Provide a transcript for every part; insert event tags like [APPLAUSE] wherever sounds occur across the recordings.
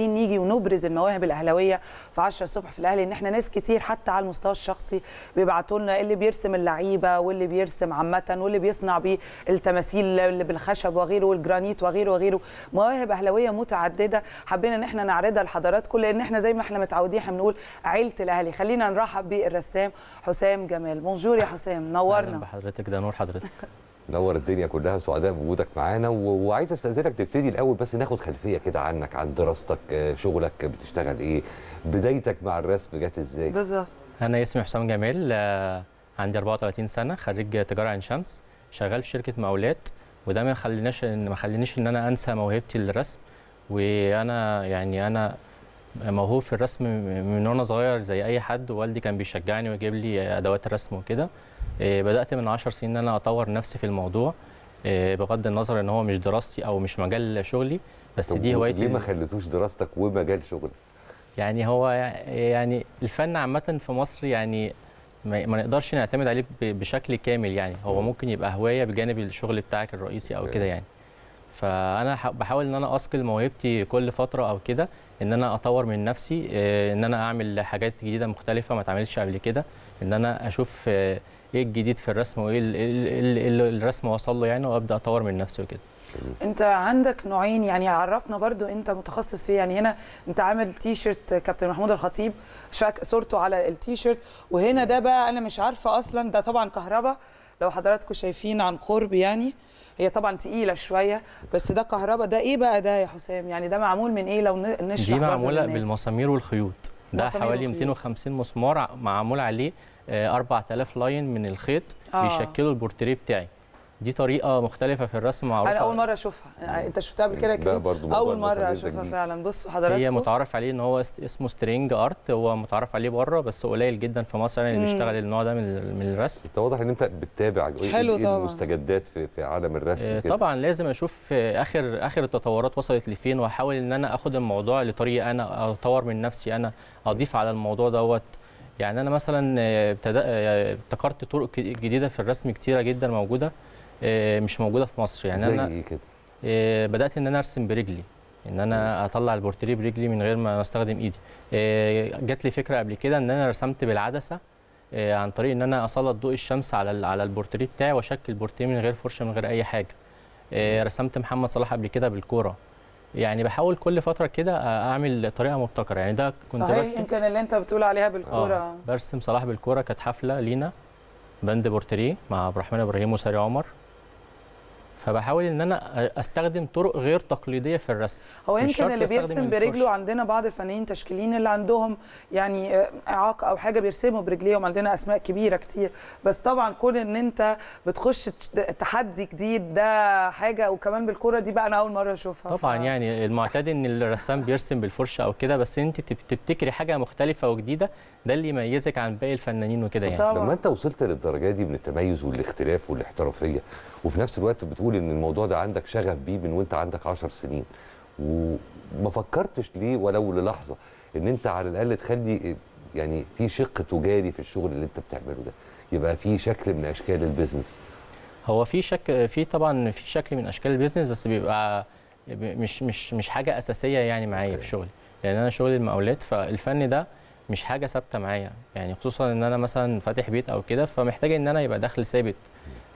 عايزين نيجي ونبرز المواهب الاهلاويه في 10 الصبح في الاهلي ان احنا ناس كتير حتى على المستوى الشخصي بيبعتوا لنا اللي بيرسم اللعيبه واللي بيرسم عامه واللي بيصنع بالتماثيل اللي بالخشب وغيره والجرانيت وغيره وغيره مواهب اهلاويه متعدده حبينا ان احنا نعرضها لحضراتكم لان احنا زي ما احنا متعودين احنا بنقول عيله الاهلي خلينا نرحب بالرسام حسام جمال بونجور يا حسام نورنا بحضرتك ده نور حضرتك منور الدنيا كلها سعداء بوجودك معانا وعايز استاذنك تبتدي الاول بس ناخد خلفيه كده عنك عن دراستك آه، شغلك بتشتغل ايه بدايتك مع الرسم جت ازاي بالظبط انا اسمي حسام جمال آه، عندي 34 سنه خريج تجاره عين شمس شغال في شركه مقاولات وده ما خليناش ان ما خلينيش ان انا انسى موهبتي للرسم وانا يعني انا موهوب في الرسم من وانا صغير زي اي حد والدي كان بيشجعني ويجيب لي ادوات الرسم وكده آه، بدات من 10 سنين ان انا اطور نفسي في الموضوع آه، بغض النظر ان هو مش دراستي او مش مجال شغلي بس دي هوايتي ليه ما خليتوش دراستك ومجال شغلك يعني هو يعني الفن عامه في مصر يعني ما نقدرش نعتمد عليه بشكل كامل يعني هو ممكن يبقى هوايه بجانب الشغل بتاعك الرئيسي او كده يعني فانا بحاول ان انا اثقل موهبتي كل فتره او كده ان انا اطور من نفسي آه، ان انا اعمل حاجات جديده مختلفه ما اتعملتش قبل كده ان انا اشوف ايه الجديد في الرسم وايه اللي الرسم وصل له يعني وابدا اطور من نفسي وكده انت عندك نوعين يعني عرفنا برضو انت متخصص فيه يعني هنا انت عامل تي شيرت كابتن محمود الخطيب شاك صورته على التي شيرت وهنا ده بقى انا مش عارفه اصلا ده طبعا كهرباء لو حضراتكم شايفين عن قرب يعني هي طبعا تقيله شويه بس ده كهرباء ده ايه بقى ده يا حسام يعني ده معمول من ايه لو نشرح دي معموله بالمسامير والخيوط ده حوالي 250 مسمار معمول عليه 4000 آه، لاين من الخيط آه. بيشكلوا البورتريه بتاعي دي طريقه مختلفه في الرسم معروفه انا اول مره اشوفها يعني انت شفتها قبل كده كده اول مره اشوفها فعلا بصوا حضراتكم هي متعارف عليه ان هو اسمه سترينج ارت هو متعارف عليه بره بس قليل جدا في مصر يعني اللي بيشتغل النوع ده من من الرسم انت واضح ان انت بتتابع إيه- إيه- حلو ايه طبعا. المستجدات في في عالم الرسم آه، كده. طبعا لازم اشوف اخر اخر التطورات وصلت لفين واحاول ان انا اخد الموضوع لطريقه انا اطور من نفسي انا اضيف على الموضوع دوت يعني انا مثلا آه، ابتكرت آه، يعني طرق جديده في الرسم كتيره جدا موجوده آه، مش موجوده في مصر يعني زي انا إيه كده بدات ان انا ارسم برجلي ان انا اطلع البورتريه برجلي من غير ما استخدم ايدي جات لي فكره قبل كده ان انا رسمت بالعدسه عن طريق ان انا اسلط ضوء الشمس على على البورتريه بتاعي واشكل بورتريه من غير فرشه من غير اي حاجه رسمت محمد صلاح قبل كده بالكوره يعني بحاول كل فتره كده اعمل طريقه مبتكره يعني ده كنت صحيح برسم يمكن اللي انت بتقول عليها بالكوره آه برسم صلاح بالكوره كانت حفله لينا بند بورتريه مع عبد الرحمن ابراهيم وساري عمر فبحاول ان انا استخدم طرق غير تقليديه في الرسم هو يمكن اللي بيرسم برجله عندنا بعض الفنانين تشكيليين اللي عندهم يعني آه، اعاقه او حاجه بيرسموا برجليهم عندنا اسماء كبيره كتير بس طبعا كون ان انت بتخش تحدي جديد ده حاجه وكمان بالكره دي بقى انا اول مره اشوفها طبعا ف... يعني المعتاد ان الرسام بيرسم بالفرشه او كده بس انت تبتكري حاجه مختلفه وجديده ده اللي يميزك عن باقي الفنانين وكده يعني طبعا. لما انت وصلت للدرجه دي من التميز والاختلاف والاحترافيه وفي نفس الوقت بتقول بتقول ان الموضوع ده عندك شغف بيه من وانت عندك 10 سنين وما فكرتش ليه ولو للحظه ان انت على الاقل تخلي يعني في شق تجاري في الشغل اللي انت بتعمله ده يبقى في شكل من اشكال البيزنس هو في شك في طبعا في شكل من اشكال البيزنس بس بيبقى مش مش مش حاجه اساسيه يعني معايا في شغلي لان يعني انا شغلي المقاولات فالفن ده مش حاجه ثابته معايا يعني خصوصا ان انا مثلا فاتح بيت او كده فمحتاج ان انا يبقى دخل ثابت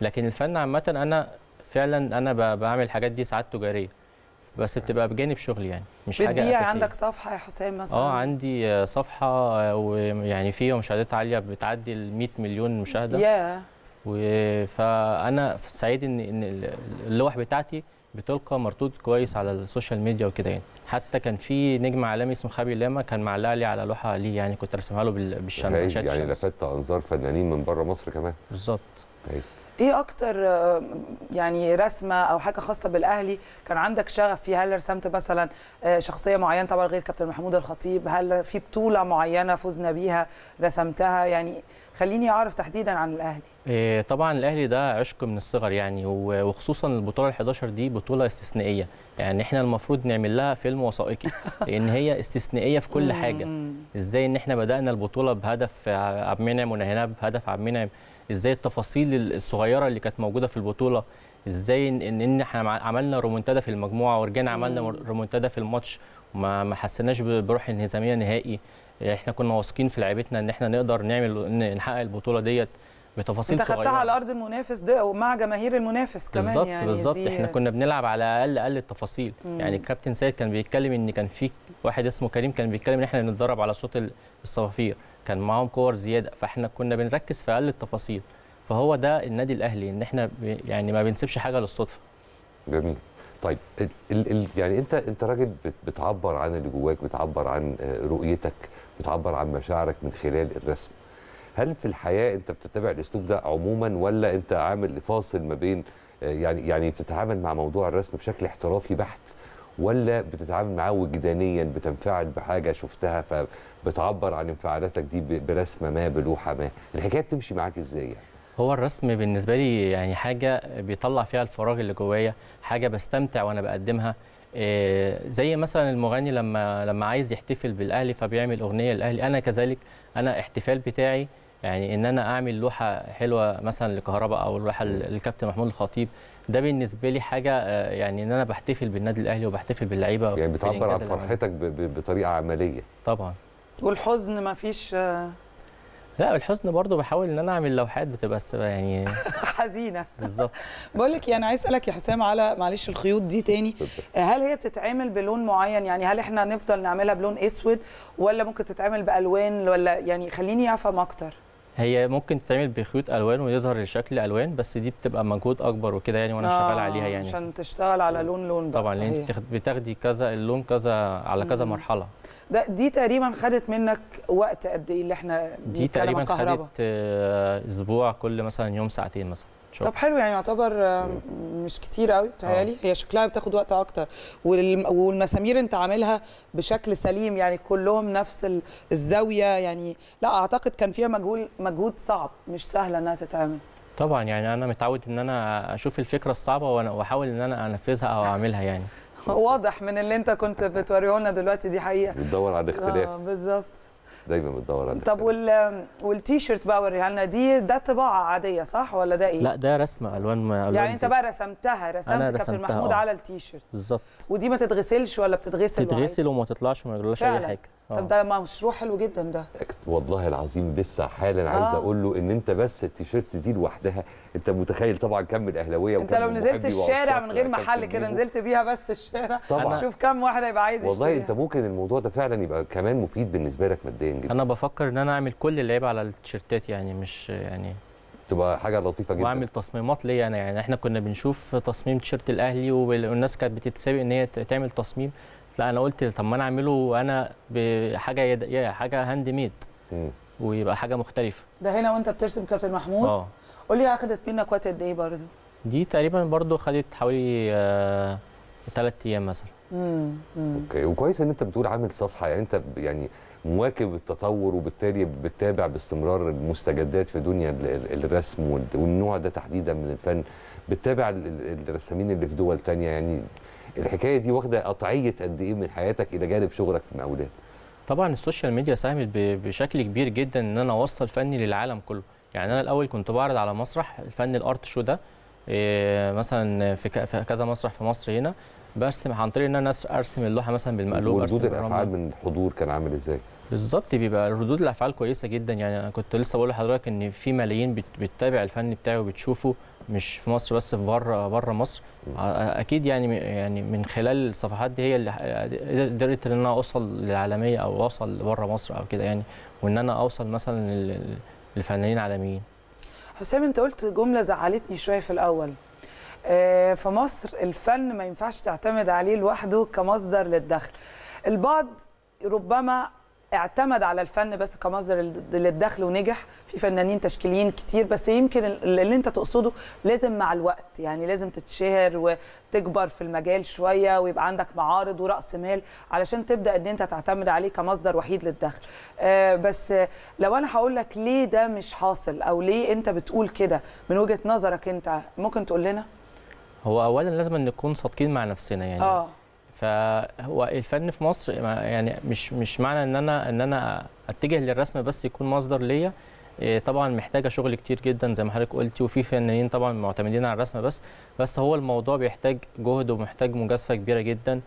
لكن الفن عامه انا فعلا انا بعمل الحاجات دي ساعات تجاريه بس بتبقى بجانب شغلي يعني مش حاجه بتبيع عندك صفحه يا حسام مثلا اه عندي صفحه ويعني فيها مشاهدات عاليه بتعدي ال 100 مليون مشاهده ياه فانا سعيد ان ان اللوح بتاعتي بتلقى مردود كويس على السوشيال ميديا وكده يعني حتى كان في نجم عالمي اسمه خابي لاما كان معلق لي على لوحه ليه يعني كنت ارسمها له بالشمس يعني لفت انظار فنانين من بره مصر كمان بالظبط ايه اكتر آه، يعني رسمه او حاجه خاصه بالاهلي كان عندك شغف فيها هل رسمت مثلا آه، شخصيه معينه طبعا غير كابتن محمود الخطيب هل في بطوله معينه فزنا بيها رسمتها يعني خليني اعرف تحديدا عن الاهلي آه، طبعا الاهلي ده عشق من الصغر يعني وخصوصا البطوله ال11 دي بطوله استثنائيه يعني احنا المفروض نعمل لها فيلم وثائقي [LAUGHS] لان هي استثنائيه في كل حاجه ازاي ان احنا بدانا البطوله بهدف عبد المنعم ونهيناها بهدف عبد المنعم ازاي التفاصيل الصغيره اللي كانت موجوده في البطوله ازاي ان ان احنا عملنا رومونتادا في المجموعه ورجعنا عملنا رومونتادا في الماتش وما ما حسيناش بروح انهزاميه نهائي احنا كنا واثقين في لعيبتنا ان احنا نقدر نعمل نحقق البطوله ديت بتفاصيل انت خدتها على ارض المنافس ده ومع جماهير المنافس كمان بالزبط يعني بالظبط احنا كنا بنلعب على اقل اقل التفاصيل مم. يعني الكابتن سيد كان بيتكلم ان كان في واحد اسمه كريم كان بيتكلم ان احنا بنتدرب على صوت الصفافير كان معاهم كور زياده فاحنا كنا بنركز في اقل التفاصيل فهو ده النادي الاهلي ان احنا يعني ما بنسيبش حاجه للصدفه جميل طيب ال ال يعني انت انت راجل بتعبر عن اللي جواك بتعبر عن آه، رؤيتك بتعبر عن مشاعرك من خلال الرسم هل في الحياه انت بتتبع الاسلوب ده عموما ولا انت عامل فاصل ما بين آه، يعني يعني بتتعامل مع موضوع الرسم بشكل احترافي بحت ولا بتتعامل معاه وجدانيا بتنفعل بحاجه شفتها فبتعبر عن انفعالاتك دي برسمه ما بلوحه ما الحكايه بتمشي معاك ازاي يعني؟ هو الرسم بالنسبه لي يعني حاجه بيطلع فيها الفراغ اللي جوايا حاجه بستمتع وانا بقدمها آه، زي مثلا المغني لما لما عايز يحتفل بالاهلي فبيعمل اغنيه للاهلي انا كذلك انا احتفال بتاعي يعني ان انا اعمل لوحه حلوه مثلا لكهرباء او لوحه للكابتن محمود الخطيب ده بالنسبه لي حاجه آه، يعني ان انا بحتفل بالنادي الاهلي وبحتفل باللعيبه يعني بتعبر عن فرحتك بطريقه عمليه طبعا والحزن ما فيش آه، لا الحزن برضه بحاول ان انا اعمل لوحات بتبقى يعني [LAUGHS] حزينه بالظبط بقول لك يعني عايز اسالك يا حسام على معلش الخيوط دي تاني هل هي بتتعمل بلون معين يعني هل احنا نفضل نعملها بلون اسود ولا ممكن تتعمل بالوان ولا يعني خليني افهم اكتر هي ممكن تتعمل بخيوط الوان ويظهر الشكل الوان بس دي بتبقى مجهود اكبر وكده يعني وانا آه شغال عليها يعني عشان تشتغل على لون لون بقى طبعا انت بتاخدي كذا اللون كذا على كذا مرحله ده دي تقريبا خدت منك وقت قد ايه اللي احنا دي تقريبا خدت آه، اسبوع كل مثلا يوم ساعتين مثلا شوف. طب حلو يعني يعتبر آه، مش كتير قوي بتهيألي آه. هي شكلها بتاخد وقت اكتر والمسامير انت عاملها بشكل سليم يعني كلهم نفس الزاويه يعني لا اعتقد كان فيها مجهول مجهود صعب مش سهله انها تتعمل طبعا يعني انا متعود ان انا اشوف الفكره الصعبه واحاول ان انا انفذها او اعملها يعني واضح من اللي انت كنت بتوريه لنا دلوقتي دي حقيقه بتدور على الاختلاف آه بالظبط دايما بتدور على طب وال والتيشيرت بقى وريها لنا دي ده طباعه عاديه صح ولا ده ايه؟ لا ده رسمه الوان يعني الوان يعني انت بقى رسمتها رسمت كابتن محمود أوه. على التيشيرت بالظبط ودي ما تتغسلش ولا بتتغسل؟ تتغسل وما تطلعش وما يجرالهاش اي حاجه طب آه. ده مشروع حلو جدا ده والله العظيم لسه حالا عايز آه. اقول له ان انت بس التيشيرت دي لوحدها انت متخيل طبعا كم الاهلاويه انت لو نزلت الشارع من غير محل كده نزلت بيها بس الشارع طبعا شوف كم واحد هيبقى عايز والله انت ممكن الموضوع ده فعلا يبقى كمان مفيد بالنسبه لك ماديا جدا انا بفكر ان انا اعمل كل اللعيبه على التيشيرتات يعني مش يعني تبقى حاجه لطيفه جدا واعمل تصميمات ليا انا يعني احنا كنا بنشوف تصميم تيشيرت الاهلي والناس كانت بتتسابق ان هي تعمل تصميم لا انا قلت طب ما انا اعمله انا بحاجه يد... حاجه هاند ميد ويبقى حاجه مختلفه ده هنا وانت بترسم كابتن محمود اه قول لي اخدت منك وقت قد ايه برضه دي تقريبا برضه خدت حوالي آه... ثلاث ايام مثلا امم اوكي وكويس ان انت بتقول عامل صفحه يعني انت يعني مواكب التطور وبالتالي بتتابع باستمرار المستجدات في دنيا الرسم والنوع ده تحديدا من الفن بتتابع الرسامين اللي في دول ثانيه يعني الحكايه دي واخده قطعيه قد ايه من حياتك الى جانب شغلك مع اولاد طبعا السوشيال ميديا ساهمت بشكل كبير جدا ان انا اوصل فني للعالم كله يعني انا الاول كنت بعرض على مسرح الفن الارت شو ده إيه، مثلا في كذا مسرح في مصر هنا برسم عن طريق ان انا ارسم اللوحه مثلا بالمقلوب وردود الافعال من الحضور كان عامل ازاي؟ بالظبط بيبقى ردود الافعال كويسه جدا يعني انا كنت لسه بقول لحضرتك ان في ملايين بتتابع الفن بتاعي وبتشوفه مش في مصر بس في بره بره مصر اكيد يعني يعني من خلال الصفحات دي هي اللي قدرت ان انا اوصل للعالميه او اوصل لبره مصر او كده يعني وان انا اوصل مثلا لفنانين عالميين حسام انت قلت جمله زعلتني شويه في الاول آه، في مصر الفن ما ينفعش تعتمد عليه لوحده كمصدر للدخل البعض ربما اعتمد على الفن بس كمصدر للدخل ونجح في فنانين تشكيليين كتير بس يمكن اللي انت تقصده لازم مع الوقت يعني لازم تتشهر وتكبر في المجال شويه ويبقى عندك معارض وراس مال علشان تبدا ان انت تعتمد عليه كمصدر وحيد للدخل آه بس لو انا هقول لك ليه ده مش حاصل او ليه انت بتقول كده من وجهه نظرك انت ممكن تقول لنا هو اولا لازم أن نكون صادقين مع نفسنا يعني اه فهو الفن في مصر يعني مش مش معنى ان انا ان انا اتجه للرسم بس يكون مصدر ليا إيه، طبعا محتاجه شغل كتير جدا زي ما حضرتك قلتي وفي فنانين طبعا معتمدين على الرسم بس بس هو الموضوع بيحتاج جهد ومحتاج مجازفه كبيره جدا